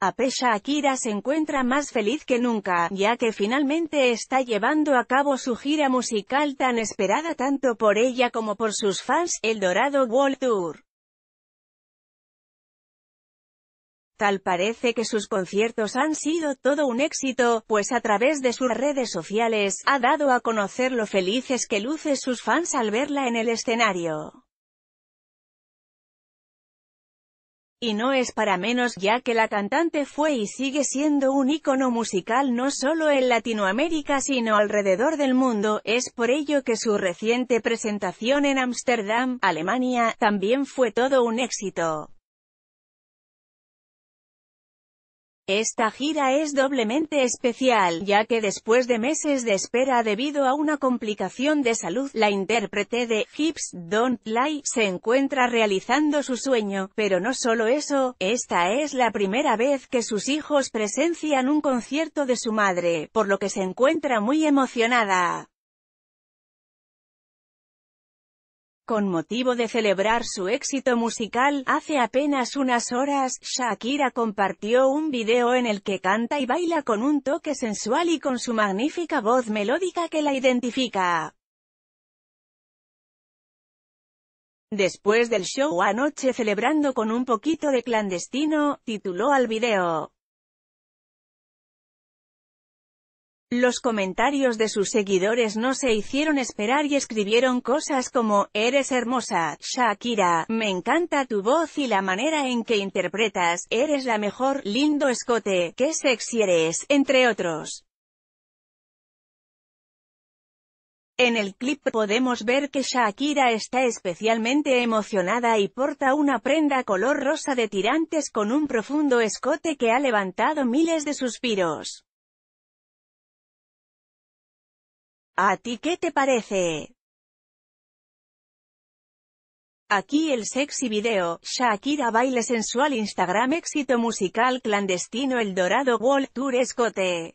a Akira se encuentra más feliz que nunca, ya que finalmente está llevando a cabo su gira musical tan esperada tanto por ella como por sus fans, el Dorado World Tour. Tal parece que sus conciertos han sido todo un éxito, pues a través de sus redes sociales, ha dado a conocer lo felices que luce sus fans al verla en el escenario. Y no es para menos ya que la cantante fue y sigue siendo un ícono musical no solo en Latinoamérica sino alrededor del mundo, es por ello que su reciente presentación en Ámsterdam, Alemania, también fue todo un éxito. Esta gira es doblemente especial, ya que después de meses de espera debido a una complicación de salud, la intérprete de Hips Don't Lie se encuentra realizando su sueño, pero no solo eso, esta es la primera vez que sus hijos presencian un concierto de su madre, por lo que se encuentra muy emocionada. Con motivo de celebrar su éxito musical, hace apenas unas horas, Shakira compartió un video en el que canta y baila con un toque sensual y con su magnífica voz melódica que la identifica. Después del show anoche celebrando con un poquito de clandestino, tituló al video. Los comentarios de sus seguidores no se hicieron esperar y escribieron cosas como, Eres hermosa, Shakira, me encanta tu voz y la manera en que interpretas, eres la mejor, lindo escote, qué sexy eres, entre otros. En el clip podemos ver que Shakira está especialmente emocionada y porta una prenda color rosa de tirantes con un profundo escote que ha levantado miles de suspiros. ¿A ti qué te parece? Aquí el sexy video, Shakira baile sensual Instagram éxito musical clandestino El Dorado World Tour Escote.